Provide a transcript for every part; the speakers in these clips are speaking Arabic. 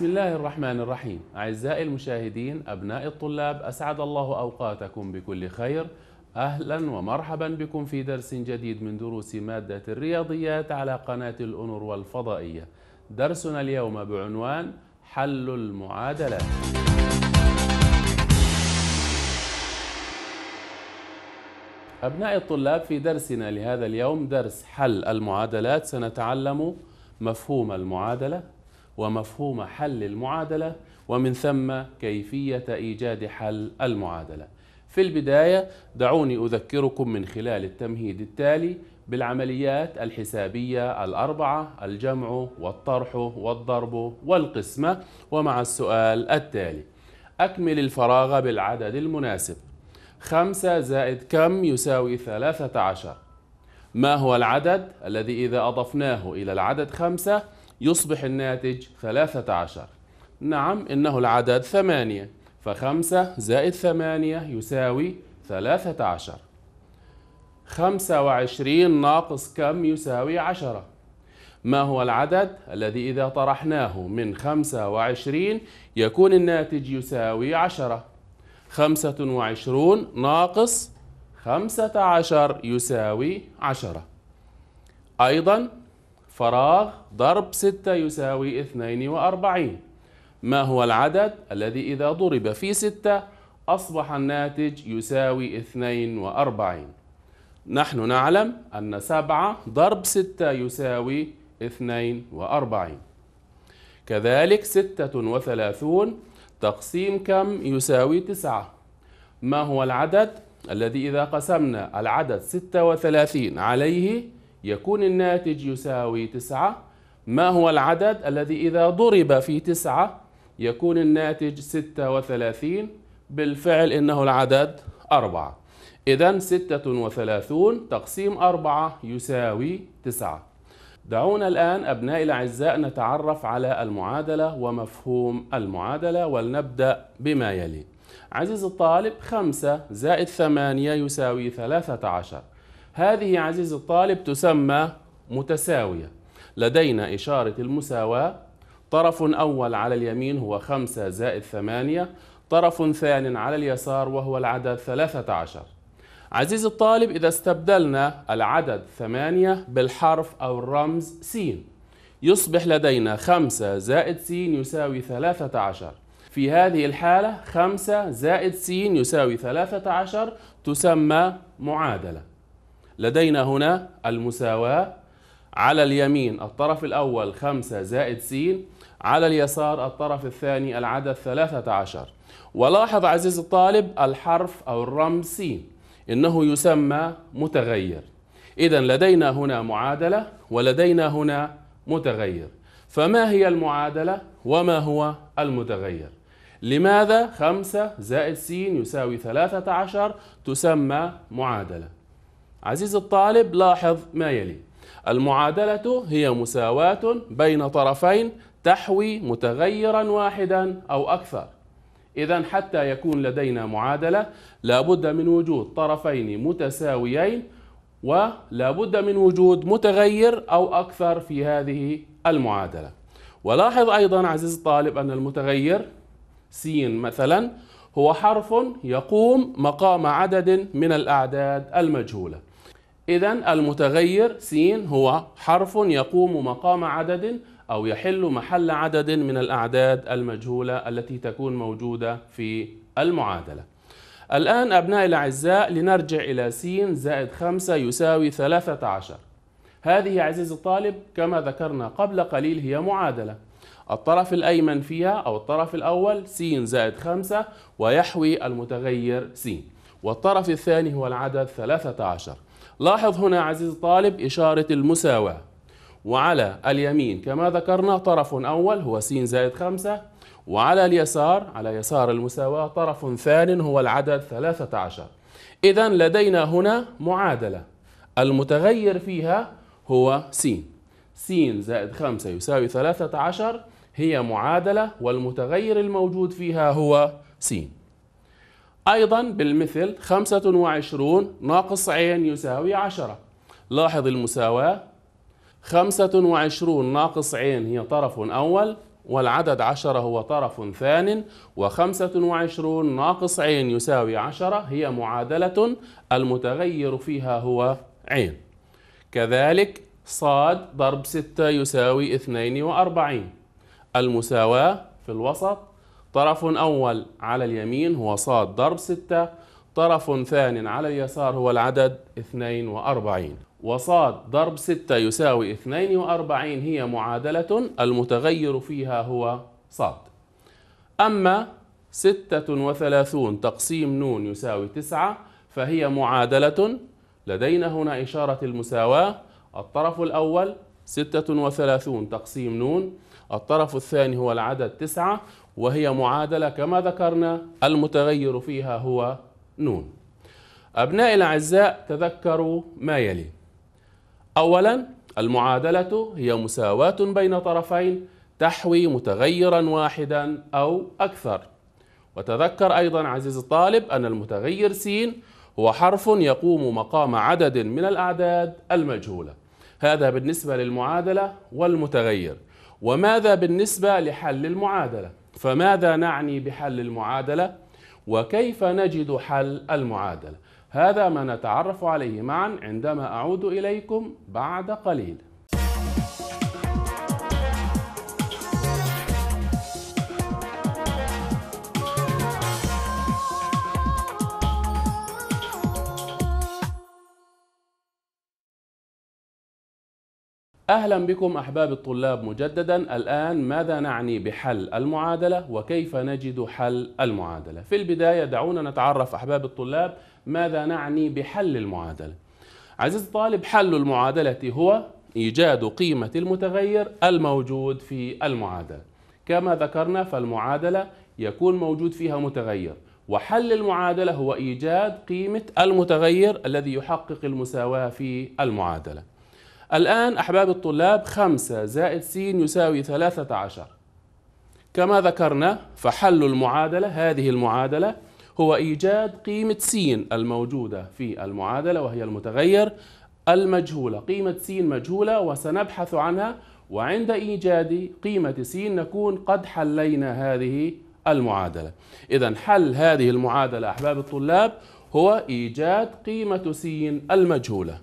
بسم الله الرحمن الرحيم أعزائي المشاهدين أبناء الطلاب أسعد الله أوقاتكم بكل خير أهلا ومرحبا بكم في درس جديد من دروس مادة الرياضيات على قناة الأنور الفضائية درسنا اليوم بعنوان حل المعادلات أبناء الطلاب في درسنا لهذا اليوم درس حل المعادلات سنتعلم مفهوم المعادلة ومفهوم حل المعادلة ومن ثم كيفية إيجاد حل المعادلة في البداية دعوني أذكركم من خلال التمهيد التالي بالعمليات الحسابية الأربعة الجمع والطرح والضرب والقسمة ومع السؤال التالي أكمل الفراغ بالعدد المناسب خمسة زائد كم يساوي ثلاثة عشر ما هو العدد الذي إذا أضفناه إلى العدد خمسة يصبح الناتج 13 نعم إنه العدد ثمانية فخمسة زائد 8 يساوي 13 25 ناقص كم يساوي 10 ما هو العدد الذي إذا طرحناه من 25 يكون الناتج يساوي 10 25 ناقص 15 يساوي 10 أيضا فراغ ضرب 6 يساوي 42 ما هو العدد الذي إذا ضرب في 6 أصبح الناتج يساوي 42 نحن نعلم أن 7 ضرب 6 يساوي 42 كذلك 36 تقسيم كم يساوي 9 ما هو العدد الذي إذا قسمنا العدد 36 عليه يكون الناتج يساوي تسعة ما هو العدد الذي إذا ضرب في تسعة يكون الناتج ستة وثلاثين بالفعل إنه العدد أربعة إذا ستة وثلاثون تقسيم أربعة يساوي تسعة دعونا الآن أبنائي الأعزاء نتعرف على المعادلة ومفهوم المعادلة ولنبدأ بما يلي عزيزي الطالب خمسة زائد ثمانية يساوي ثلاثة عشر هذه عزيزي الطالب تسمى متساوية لدينا إشارة المساواة طرف أول على اليمين هو 5 زائد 8 طرف ثاني على اليسار وهو العدد 13 عزيزي الطالب إذا استبدلنا العدد 8 بالحرف أو الرمز س يصبح لدينا 5 زائد س يساوي 13 في هذه الحالة 5 زائد س يساوي 13 تسمى معادلة لدينا هنا المساواة على اليمين الطرف الأول 5 زائد س على اليسار الطرف الثاني العدد 13 ولاحظ عزيز الطالب الحرف أو الرمز س إنه يسمى متغير إذا لدينا هنا معادلة ولدينا هنا متغير فما هي المعادلة وما هو المتغير لماذا 5 زائد س يساوي 13 تسمى معادلة عزيزي الطالب لاحظ ما يلي المعادلة هي مساواة بين طرفين تحوي متغيرا واحدا أو أكثر إذا حتى يكون لدينا معادلة لابد من وجود طرفين متساويين ولابد من وجود متغير أو أكثر في هذه المعادلة ولاحظ أيضا عزيزي الطالب أن المتغير س مثلا هو حرف يقوم مقام عدد من الأعداد المجهولة إذا المتغير س هو حرف يقوم مقام عدد أو يحل محل عدد من الأعداد المجهولة التي تكون موجودة في المعادلة الآن أبنائي الأعزاء لنرجع إلى س زائد 5 يساوي 13 هذه عزيزي الطالب كما ذكرنا قبل قليل هي معادلة الطرف الأيمن فيها أو الطرف الأول س زائد 5 ويحوي المتغير س والطرف الثاني هو العدد 13 لاحظ هنا عزيزي الطالب إشارة المساواة وعلى اليمين كما ذكرنا طرف أول هو س زائد خمسة وعلى اليسار على يسار المساواة طرف ثان هو العدد 13 إذا لدينا هنا معادلة المتغير فيها هو س س زائد 5 يساوي 13 هي معادلة والمتغير الموجود فيها هو س أيضا بالمثل 25 ناقص عين يساوي 10 لاحظ المساواة 25 ناقص عين هي طرف أول والعدد 10 هو طرف ثان و25 ناقص عين يساوي 10 هي معادلة المتغير فيها هو عين كذلك صاد ضرب 6 يساوي 42 المساواة في الوسط طرف أول على اليمين هو صاد ضرب 6 طرف ثان على اليسار هو العدد 42 وصاد ضرب 6 يساوي 42 هي معادلة المتغير فيها هو صاد أما 36 تقسيم نون يساوي 9 فهي معادلة لدينا هنا إشارة المساواة الطرف الأول 36 تقسيم نون الطرف الثاني هو العدد 9 وهي معادلة كما ذكرنا المتغير فيها هو نون أبنائي الأعزاء تذكروا ما يلي أولا المعادلة هي مساواة بين طرفين تحوي متغيرا واحدا أو أكثر وتذكر أيضا عزيزي الطالب أن المتغير س هو حرف يقوم مقام عدد من الأعداد المجهولة هذا بالنسبة للمعادلة والمتغير وماذا بالنسبة لحل المعادلة فماذا نعني بحل المعادلة وكيف نجد حل المعادلة هذا ما نتعرف عليه معا عندما أعود إليكم بعد قليل أهلا بكم أحباب الطلاب مجددا الآن ماذا نعني بحل المعادلة وكيف نجد حل المعادلة في البداية دعونا نتعرف أحباب الطلاب ماذا نعني بحل المعادلة عزيزي الطالب حل المعادلة هو إيجاد قيمة المتغير الموجود في المعادلة كما ذكرنا فالمعادلة يكون موجود فيها متغير وحل المعادلة هو إيجاد قيمة المتغير الذي يحقق المساواة في المعادلة الآن أحباب الطلاب خمسة زائد س يساوي ثلاثة عشر كما ذكرنا فحل المعادلة هذه المعادلة هو إيجاد قيمة س الموجودة في المعادلة وهي المتغير المجهولة قيمة س مجهولة وسنبحث عنها وعند إيجاد قيمة س نكون قد حلينا هذه المعادلة إذا حل هذه المعادلة أحباب الطلاب هو إيجاد قيمة س المجهولة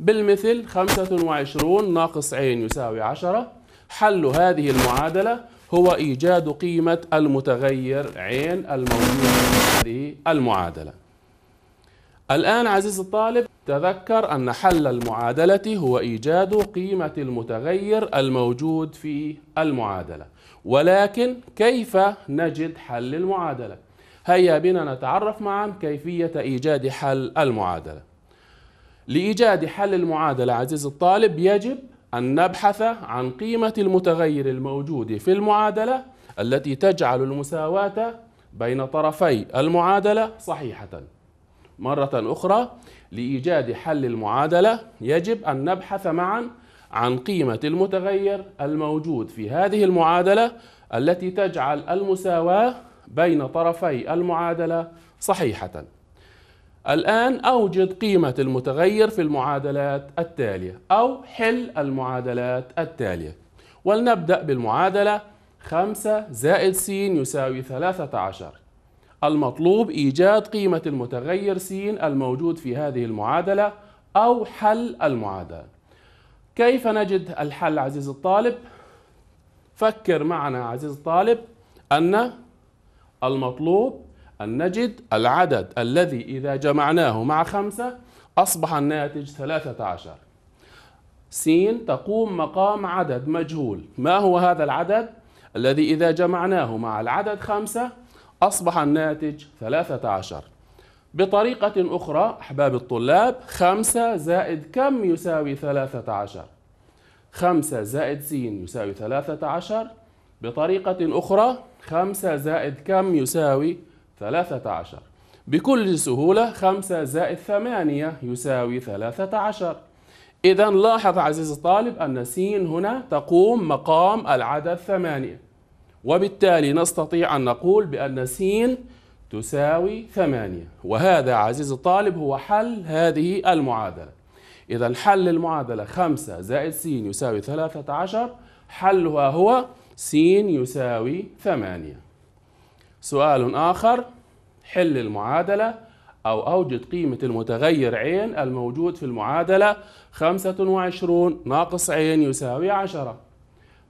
بالمثل 25 ناقص عين يساوي 10 حل هذه المعادلة هو إيجاد قيمة المتغير عين الموجود في هذه المعادلة الآن عزيز الطالب تذكر أن حل المعادلة هو إيجاد قيمة المتغير الموجود في المعادلة ولكن كيف نجد حل المعادلة؟ هيا بنا نتعرف معا كيفية إيجاد حل المعادلة لإيجاد حل المعادلة عزيزي الطالب يجب أن نبحث عن قيمة المتغير الموجود في المعادلة التي تجعل المساواة بين طرفي المعادلة صحيحة مرة أخرى لإيجاد حل المعادلة يجب أن نبحث معا عن قيمة المتغير الموجود في هذه المعادلة التي تجعل المساواة بين طرفي المعادلة صحيحة الآن أوجد قيمة المتغير في المعادلات التالية أو حل المعادلات التالية ولنبدأ بالمعادلة 5 زائد س يساوي 13 المطلوب إيجاد قيمة المتغير س الموجود في هذه المعادلة أو حل المعادلة كيف نجد الحل عزيز الطالب؟ فكر معنا عزيز الطالب أن المطلوب أن نجد العدد الذي إذا جمعناه مع خمسة أصبح الناتج ثلاثة عشر سين تقوم مقام عدد مجهول ما هو هذا العدد الذي إذا جمعناه مع العدد خمسة أصبح الناتج ثلاثة عشر بطريقة أخرى أحباب الطلاب خمسة زائد كم يساوي ثلاثة عشر خمسة زائد سين يساوي ثلاثة عشر بطريقة أخرى خمسة زائد كم يساوي ثلاثة عشر بكل سهولة خمسة زائد ثمانية يساوي ثلاثة عشر إذا لاحظ عزيزي الطالب أن س هنا تقوم مقام العدد ثمانية وبالتالي نستطيع أن نقول بأن س تساوي ثمانية وهذا عزيزي الطالب هو حل هذه المعادلة إذا حل المعادلة خمسة زائد س يساوي ثلاثة عشر حلها هو س يساوي ثمانية سؤال آخر حل المعادلة أو أوجد قيمة المتغير عين الموجود في المعادلة 25 ناقص عين يساوي 10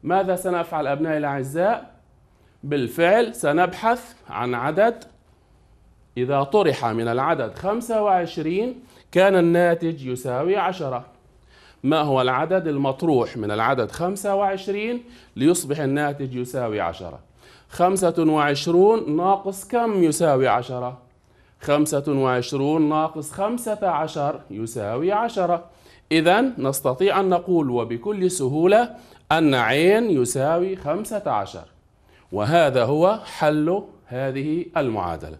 ماذا سنفعل أبنائي الأعزاء؟ بالفعل سنبحث عن عدد إذا طرح من العدد 25 كان الناتج يساوي 10 ما هو العدد المطروح من العدد 25 ليصبح الناتج يساوي 10 خمسة وعشرون ناقص كم يساوي عشرة خمسة وعشرون ناقص خمسة عشر يساوي عشرة إذا نستطيع أن نقول وبكل سهولة أن عين يساوي خمسة عشر وهذا هو حل هذه المعادلة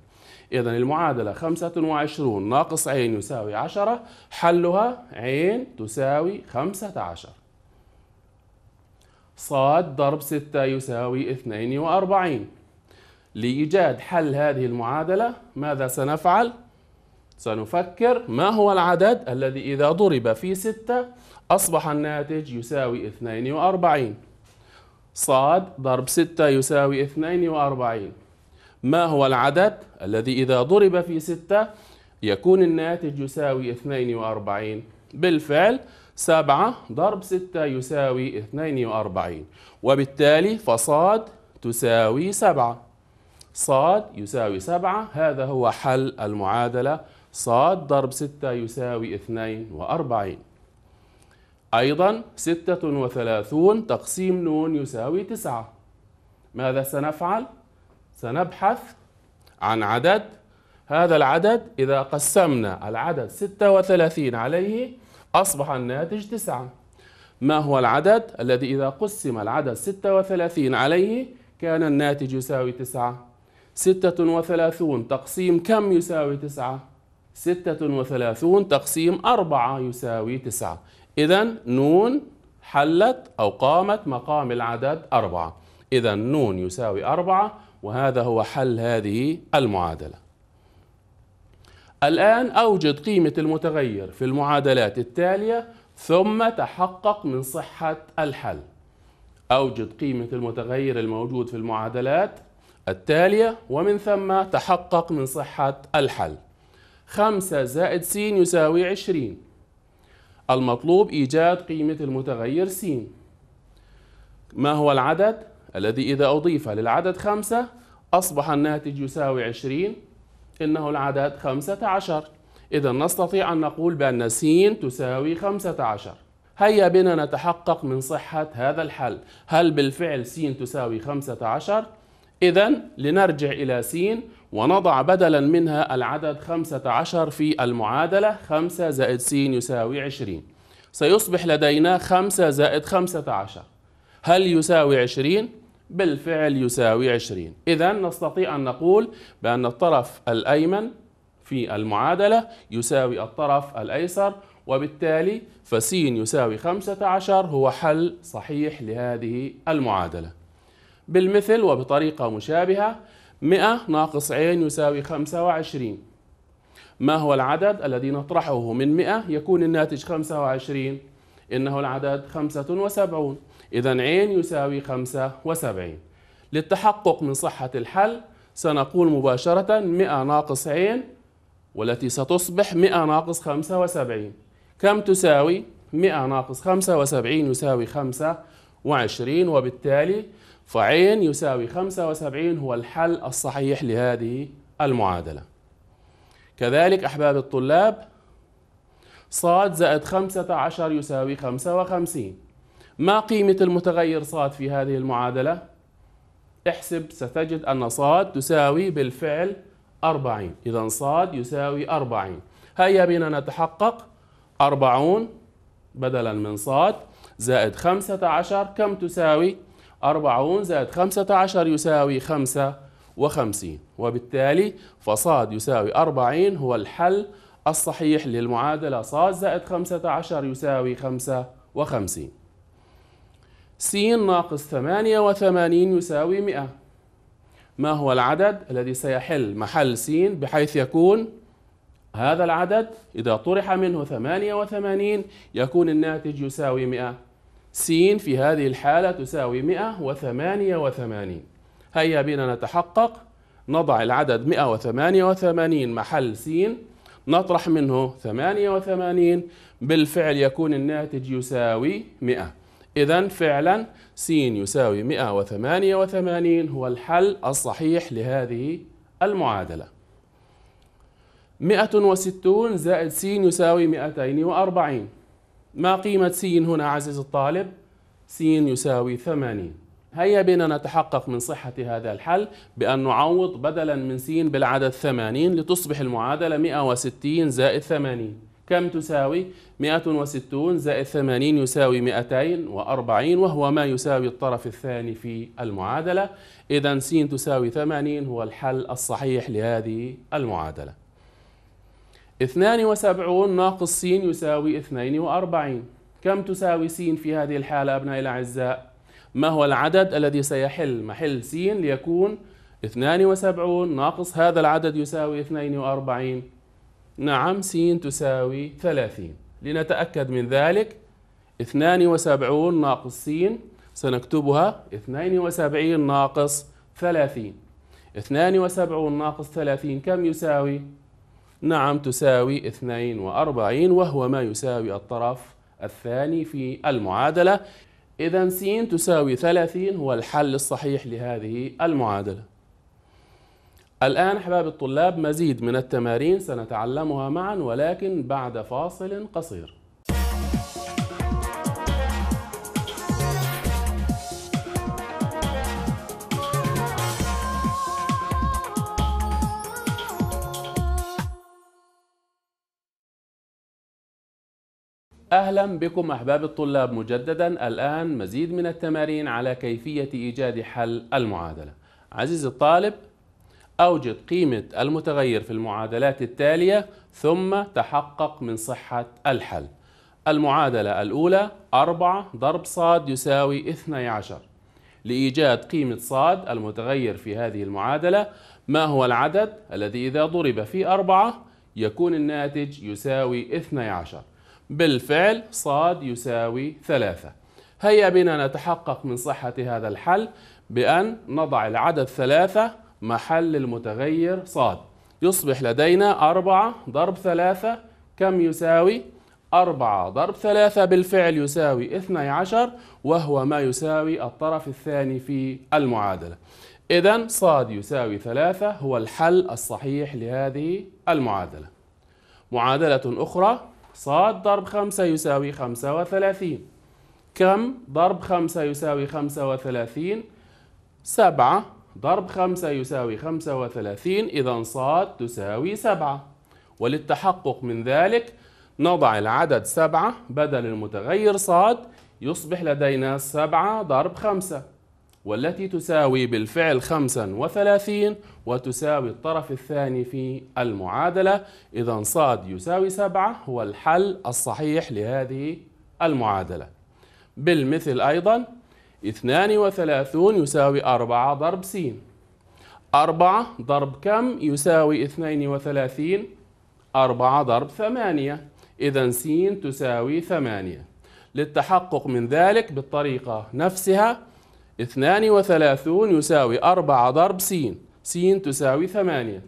إذا المعادلة 25 ناقص عين يساوي 10 حلها عين تساوي 15 صاد ضرب 6 يساوي 42 لإيجاد حل هذه المعادلة ماذا سنفعل؟ سنفكر ما هو العدد الذي إذا ضرب في 6 أصبح الناتج يساوي 42 صاد ضرب 6 يساوي 42 ما هو العدد الذي إذا ضرب في 6 يكون الناتج يساوي 42 بالفعل 7 ضرب 6 يساوي 42 وبالتالي فصاد تساوي 7 صاد يساوي 7 هذا هو حل المعادلة صاد ضرب 6 يساوي 42 أيضا 36 تقسيم نون يساوي 9 ماذا سنفعل؟ سنبحث عن عدد هذا العدد إذا قسمنا العدد 36 عليه أصبح الناتج 9 ما هو العدد الذي إذا قسم العدد 36 عليه كان الناتج يساوي 9 36 تقسيم كم يساوي 9 36 تقسيم 4 يساوي 9 إذا نون حلت أو قامت مقام العدد 4 إذا نون يساوي 4 وهذا هو حل هذه المعادلة الآن أوجد قيمة المتغير في المعادلات التالية ثم تحقق من صحة الحل أوجد قيمة المتغير الموجود في المعادلات التالية ومن ثم تحقق من صحة الحل 5 زائد س يساوي 20 المطلوب إيجاد قيمة المتغير س ما هو العدد؟ الذي إذا أضيف للعدد 5 أصبح الناتج يساوي 20 إنه العدد 15 إذا نستطيع أن نقول بأن س تساوي 15 هيا بنا نتحقق من صحة هذا الحل هل بالفعل س تساوي 15؟ إذا لنرجع إلى س ونضع بدلا منها العدد 15 في المعادلة 5 زائد س يساوي 20 سيصبح لدينا 5 زائد 15 هل يساوي 20؟ بالفعل يساوي 20 إذا نستطيع أن نقول بأن الطرف الأيمن في المعادلة يساوي الطرف الأيسر وبالتالي فسين يساوي 15 هو حل صحيح لهذه المعادلة بالمثل وبطريقة مشابهة 100 ناقص عين يساوي 25 ما هو العدد الذي نطرحه من 100 يكون الناتج 25 إنه العدد 75 إذا عين يساوي 75 للتحقق من صحة الحل سنقول مباشرة 100 ناقص عين والتي ستصبح 100 ناقص 75 كم تساوي؟ 100 ناقص 75 يساوي 25 وبالتالي فعين يساوي 75 هو الحل الصحيح لهذه المعادلة كذلك أحباب الطلاب صاد زائد 15 يساوي 55 ما قيمة المتغير صاد في هذه المعادلة؟ احسب ستجد أن صاد تساوي بالفعل 40 إذا صاد يساوي 40 هيا بنا نتحقق 40 بدلا من صاد زائد 15 كم تساوي 40 زائد 15 يساوي 55 وبالتالي فصاد يساوي 40 هو الحل الصحيح للمعادلة صاد زائد 15 يساوي 55 س ناقص 88 يساوي 100 ما هو العدد الذي سيحل محل س بحيث يكون هذا العدد إذا طرح منه 88 يكون الناتج يساوي 100 س في هذه الحالة تساوي 188 هيا بنا نتحقق نضع العدد 188 محل س نطرح منه 88 بالفعل يكون الناتج يساوي 100 إذا فعلا س يساوي 188 هو الحل الصحيح لهذه المعادلة 160 زائد س يساوي 240 ما قيمة س هنا عزيز الطالب؟ س يساوي 80 هيا بنا نتحقق من صحة هذا الحل بأن نعوض بدلا من س بالعدد 80 لتصبح المعادلة 160 زائد 80 كم تساوي 160 زائد 80 يساوي 240 وهو ما يساوي الطرف الثاني في المعادلة إذا س تساوي 80 هو الحل الصحيح لهذه المعادلة 72 ناقص س يساوي 42 كم تساوي س في هذه الحالة أبنائي الأعزاء ما هو العدد الذي سيحل محل س ليكون 72 ناقص هذا العدد يساوي 42 نعم س تساوي 30 لنتأكد من ذلك 72 ناقص س سنكتبها 72 ناقص 30 72 ناقص 30 كم يساوي؟ نعم تساوي 42 وهو ما يساوي الطرف الثاني في المعادلة إذا س تساوي 30 هو الحل الصحيح لهذه المعادلة الآن أحباب الطلاب مزيد من التمارين سنتعلمها معا ولكن بعد فاصل قصير أهلا بكم أحباب الطلاب مجددا الآن مزيد من التمارين على كيفية إيجاد حل المعادلة عزيزي الطالب أوجد قيمة المتغير في المعادلات التالية ثم تحقق من صحة الحل المعادلة الأولى 4 ضرب صاد يساوي 12 لإيجاد قيمة صاد المتغير في هذه المعادلة ما هو العدد الذي إذا ضرب في 4 يكون الناتج يساوي 12 بالفعل صاد يساوي 3 هيا بنا نتحقق من صحة هذا الحل بأن نضع العدد 3 محل المتغير صاد يصبح لدينا 4 ضرب 3 كم يساوي؟ 4 ضرب 3 بالفعل يساوي 12 وهو ما يساوي الطرف الثاني في المعادلة إذا صاد يساوي 3 هو الحل الصحيح لهذه المعادلة معادلة أخرى صاد ضرب 5 يساوي 35 كم ضرب 5 يساوي 35 7 ضرب خمسة يساوي خمسة وثلاثين إذا صاد تساوي سبعة وللتحقق من ذلك نضع العدد سبعة بدل المتغير صاد يصبح لدينا سبعة ضرب خمسة والتي تساوي بالفعل خمسا وثلاثين وتساوي الطرف الثاني في المعادلة إذا صاد يساوي سبعة هو الحل الصحيح لهذه المعادلة بالمثل أيضا اثنان وثلاثون يساوي أربعة ضرب س أربعة ضرب كم يساوي اثنين وثلاثين أربعة ضرب ثمانية إذا س تساوي ثمانية للتحقق من ذلك بالطريقة نفسها اثنان وثلاثون يساوي أربعة ضرب س س تساوي ثمانية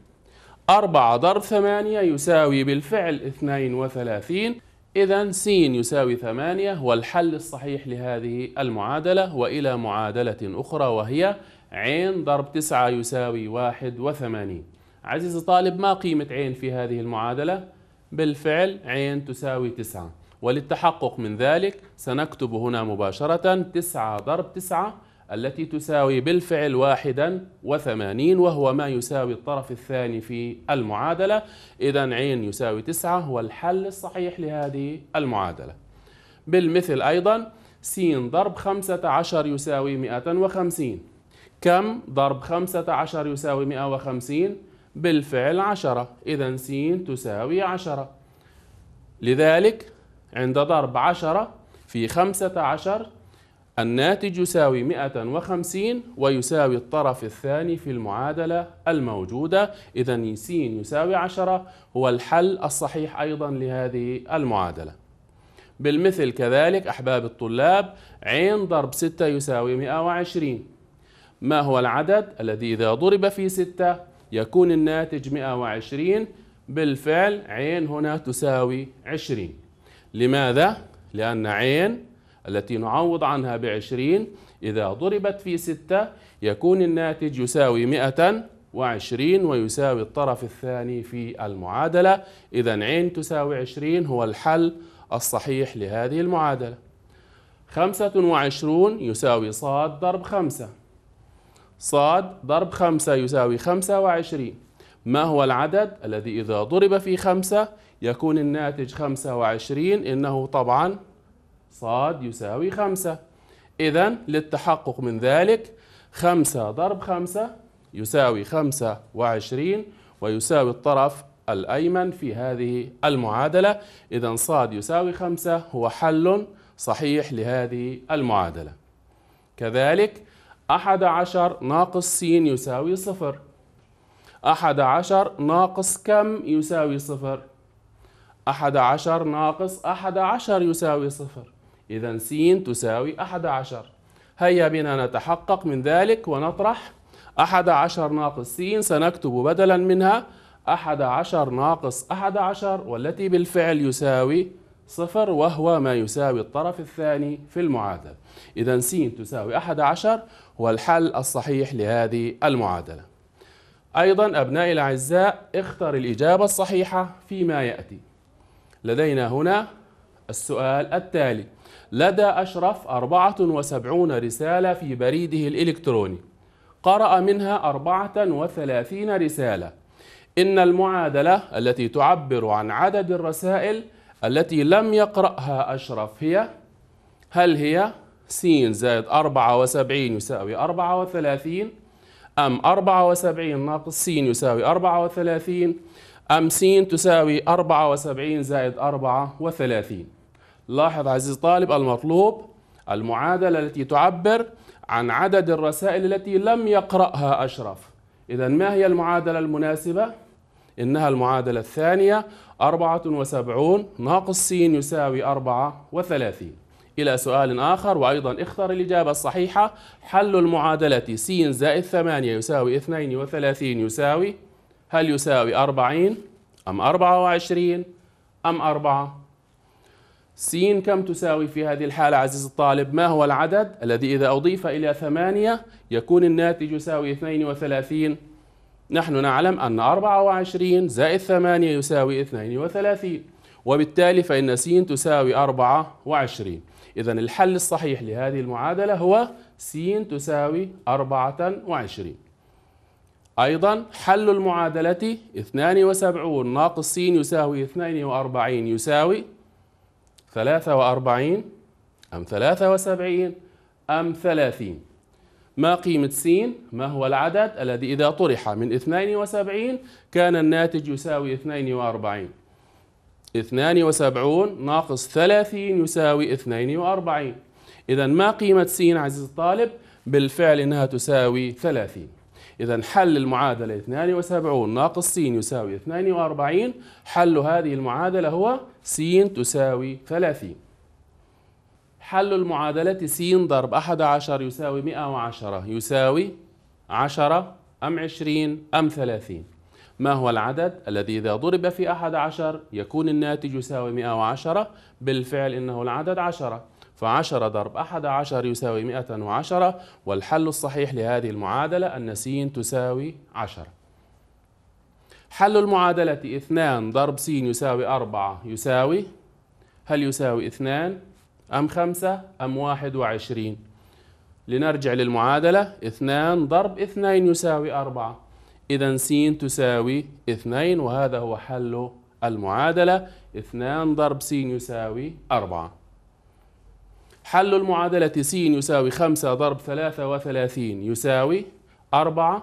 أربعة ضرب ثمانية يساوي بالفعل اثنين وثلاثين إذا س يساوي ثمانية والحل الصحيح لهذه المعادلة وإلى معادلة أخرى وهي ع ضرب تسعة يساوي واحد وثمانين عزيزي الطالب ما قيمة ع في هذه المعادلة؟ بالفعل ع تساوي تسعة وللتحقق من ذلك سنكتب هنا مباشرة تسعة ضرب تسعة التي تساوي بالفعل واحدا وثمانين وهو ما يساوي الطرف الثاني في المعادلة إذا عين يساوي تسعة هو الحل الصحيح لهذه المعادلة بالمثل أيضا سين ضرب خمسة عشر يساوي مئة وخمسين كم ضرب خمسة عشر يساوي مئة وخمسين بالفعل عشرة إذا سين تساوي عشرة لذلك عند ضرب عشرة في خمسة عشر الناتج يساوي 150 ويساوي الطرف الثاني في المعادلة الموجودة إذا س يساوي 10 هو الحل الصحيح أيضا لهذه المعادلة بالمثل كذلك أحباب الطلاب عين ضرب 6 يساوي 120 ما هو العدد الذي إذا ضرب في 6 يكون الناتج 120 بالفعل عين هنا تساوي 20 لماذا؟ لأن عين التي نعوض عنها بعشرين إذا ضربت في ستة يكون الناتج يساوي مئة وعشرين ويساوي الطرف الثاني في المعادلة إذا عين تساوي عشرين هو الحل الصحيح لهذه المعادلة خمسة وعشرون يساوي صاد ضرب خمسة صاد ضرب خمسة يساوي خمسة وعشرين ما هو العدد الذي إذا ضرب في خمسة يكون الناتج خمسة وعشرين إنه طبعاً صاد يساوي خمسة إذا للتحقق من ذلك خمسة ضرب خمسة يساوي خمسة وعشرين ويساوي الطرف الأيمن في هذه المعادلة إذا صاد يساوي خمسة هو حل صحيح لهذه المعادلة كذلك أحد عشر ناقص س يساوي صفر أحد عشر ناقص كم يساوي صفر أحد عشر ناقص أحد عشر يساوي صفر إذا س تساوي 11 هيا بنا نتحقق من ذلك ونطرح 11 ناقص س سنكتب بدلا منها 11 ناقص 11 والتي بالفعل يساوي صفر وهو ما يساوي الطرف الثاني في المعادلة إذا س تساوي 11 والحل الصحيح لهذه المعادلة أيضا أبنائي الأعزاء اختر الإجابة الصحيحة فيما يأتي لدينا هنا السؤال التالي لدى أشرف 74 رسالة في بريده الإلكتروني قرأ منها 34 رسالة إن المعادلة التي تعبر عن عدد الرسائل التي لم يقرأها أشرف هي هل هي س زائد 74 يساوي 34 أم 74 ناقص س يساوي 34 أم س تساوي 74 زائد 34 لاحظ عزيزي الطالب المطلوب المعادلة التي تعبر عن عدد الرسائل التي لم يقرأها أشرف إذا ما هي المعادلة المناسبة؟ إنها المعادلة الثانية 74 ناقص س يساوي 34 إلى سؤال آخر وأيضا اختر الإجابة الصحيحة حل المعادلة س زائد 8 يساوي 32 يساوي هل يساوي 40 أم 24 أم 4 س كم تساوي في هذه الحالة عزيزي الطالب ما هو العدد الذي إذا أضيف إلى ثمانية يكون الناتج يساوي 32 نحن نعلم أن 24 زائد 8 يساوي 32 وبالتالي فإن س تساوي 24 إذا الحل الصحيح لهذه المعادلة هو س تساوي 24 أيضا حل المعادلة 72 ناقص س يساوي 42 يساوي ثلاثة وأربعين أم ثلاثة وسبعين أم ثلاثين ما قيمة س ما هو العدد الذي إذا طرح من 72 كان الناتج يساوي 42 72 ناقص 30 يساوي 42 إذا ما قيمة س عزيزي الطالب بالفعل إنها تساوي 30 إذا حل المعادلة 72 ناقص س يساوي 42 حل هذه المعادلة هو س تساوي 30 حل المعادلة س ضرب 11 يساوي 110 يساوي 10 أم 20 أم 30 ما هو العدد الذي إذا ضرب في 11 يكون الناتج يساوي 110 بالفعل إنه العدد 10 ف10 ضرب 11 يساوي 110 والحل الصحيح لهذه المعادلة أن س تساوي 10 حل المعادلة 2 ضرب س يساوي 4 يساوي هل يساوي 2 أم 5 أم 21 لنرجع للمعادلة 2 ضرب 2 يساوي 4 إذا س تساوي 2 وهذا هو حل المعادلة 2 ضرب س يساوي 4 حل المعادلة س يساوي 5 ضرب 33 يساوي 4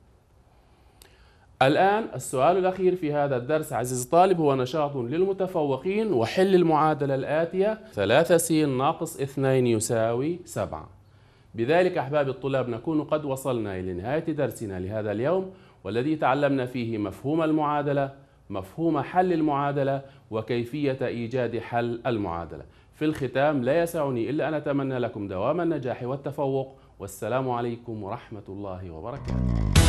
الآن السؤال الأخير في هذا الدرس عزيزي الطالب هو نشاط للمتفوقين وحل المعادلة الآتية 3 س ناقص 2 يساوي 7 بذلك أحباب الطلاب نكون قد وصلنا إلى نهاية درسنا لهذا اليوم والذي تعلمنا فيه مفهوم المعادلة مفهوم حل المعادلة وكيفية إيجاد حل المعادلة في الختام لا يسعني إلا أن أتمنى لكم دوام النجاح والتفوق والسلام عليكم ورحمة الله وبركاته